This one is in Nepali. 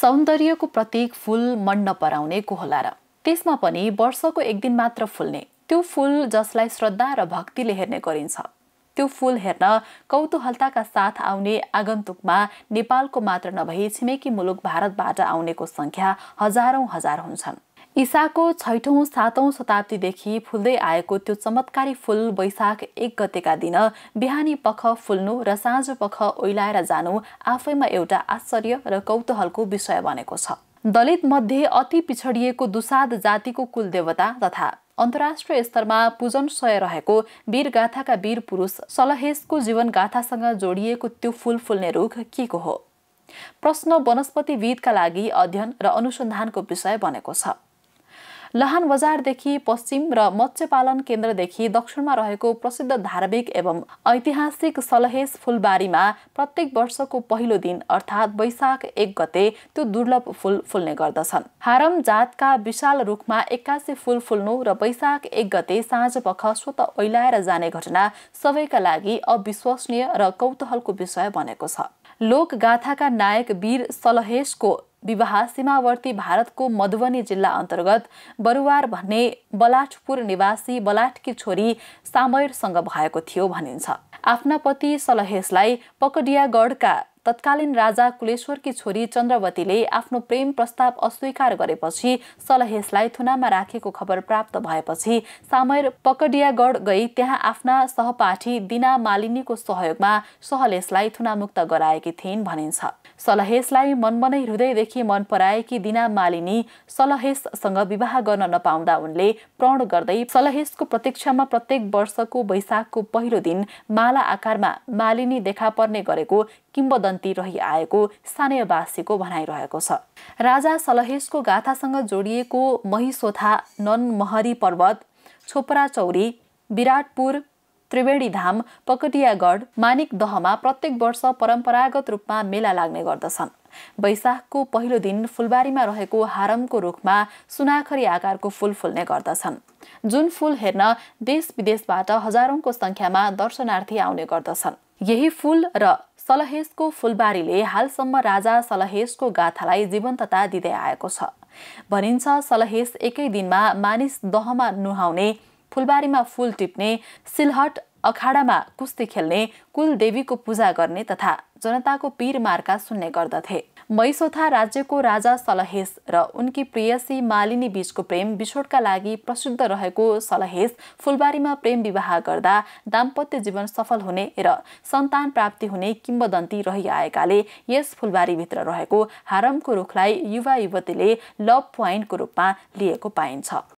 सौन्दर्यको प्रतीक फुल मन कोहोला र त्यसमा पनि वर्षको एक दिन मात्र फुल्ने त्यो फुल जसलाई श्रद्धा र भक्तिले हेर्ने गरिन्छ त्यो फुल हेर्न कौतूहलताका साथ आउने आगन्तुकमा नेपालको मात्र नभई छिमेकी मुलुक भारतबाट आउनेको सङ्ख्या हजारौँ हजार हुन्छन् इसाको छैठौँ सातौँ शताब्दीदेखि फुल्दै आएको त्यो चमत्कारी फुल वैशाख एक गतेका दिन बिहानी पख फुल्नु र साँझ पख ओइलाएर जानु आफैमा एउटा आश्चर्य र कौतूहलको विषय बनेको छ दलित मध्ये अति पिछडिएको दुसाद जातिको कुलदेवता तथा अन्तर्राष्ट्रिय स्तरमा पूजन सय रहेको वीरगाथाका वीर पुरुष सलहेशको जीवनगाथासँग जोडिएको त्यो फुल फुल्ने रुख के हो प्रश्न वनस्पतिविदका लागि अध्ययन र अनुसन्धानको विषय बनेको छ लहान बजारदेखि पश्चिम र मत्स्यपालन केन्द्रदेखि दक्षिणमा रहेको प्रसिद्ध धार्मिक एवं ऐतिहासिक सलहेस फुलबारीमा प्रत्येक वर्षको पहिलो दिन अर्थात् वैशाख एक गते त्यो दुर्लभ फुल फुल्ने गर्दछन् हारम जातका विशाल रुखमा एक्कासी फुल फुल्नु र वैशाख एक गते साँझ पख स्वत ओइलाएर जाने घटना सबैका लागि अविश्वसनीय र कौतूहलको विषय बनेको छ लोकगाथाका नायक वीर सलहेशको विवाह सीमावर्ती भारतको मधुबनी जिल्ला अन्तर्गत बरुवार भन्ने बलाठपुर निवासी बलाठकी छोरी सामयरसँग भएको थियो भनिन्छ आफ्ना पति सलहेशलाई पकडियागढका तत्कालीन राजा कुलेश्वरकी छोरी चन्द्रवतीले आफ्नो प्रेम प्रस्ताव अस्वीकार गरेपछि सलहेसलाई थुनामा राखेको खबर प्राप्त भएपछि सामयर पकडियागढ गई त्यहाँ आफ्ना सहपाठी दिना मालिनीको सहयोगमा सहलेशलाई थुनामुक्त गराएकी थिइन् भनिन्छ सलहेशलाई मनमनै हृदयदेखि मन पराएकी दिना मालिनी सलहेशसँग विवाह गर्न नपाउँदा उनले प्रण गर्दै सलहेशको प्रतीक्षामा प्रत्येक वर्षको वैशाखको पहिलो दिन माला आकारमा मालिनी देखा पर्ने गरेको किम्बद किंवदन्ती रहिआएको स्थानीयवासीको भनाइरहेको छ राजा सलहेशको गाथासँग जोडिएको महिसोथा ननमहरी पर्वत छोपरा छोपराचौरी विराटपुर त्रिवेणीधाम पकटियागढ मानिक दहमा प्रत्येक वर्ष परम्परागत रूपमा मेला लाग्ने गर्दछन् वैशाखको पहिलो दिन फुलबारीमा रहेको हारमको रुखमा सुनाखरी आकारको फुल फुल्ने गर्दछन् जुन फुल हेर्न देश विदेशबाट हजारौंको संख्यामा दर्शनार्थी आउने गर्दछन् यही फुल र सलहेसको फुलबारीले हालसम्म राजा सलहेसको गाथालाई जीवन्तता दिँदै आएको छ भनिन्छ सलहेस एकै दिनमा मानिस दहमा नुहाउने फुलबारीमा फुल टिप्ने सिलहट अखाडामा कुस्ती खेल्ने कुलदेवीको पूजा गर्ने तथा जनताको पीर मार्का सुन्ने गर्दथे मैसोथा राज्यको राजा सलहेस र उनकी प्रियसी मालिनी बीचको प्रेम विछोडका लागि प्रसिद्ध रहेको सलहेस फुलबारीमा प्रेम विवाह गर्दा दाम्पत्य जीवन सफल हुने र सन्तान प्राप्ति हुने किम्बदन्ती रहिआएकाले यस फुलबारीभित्र रहेको हारमको रुखलाई युवा युवतीले लभ पोइन्टको रूपमा लिएको पाइन्छ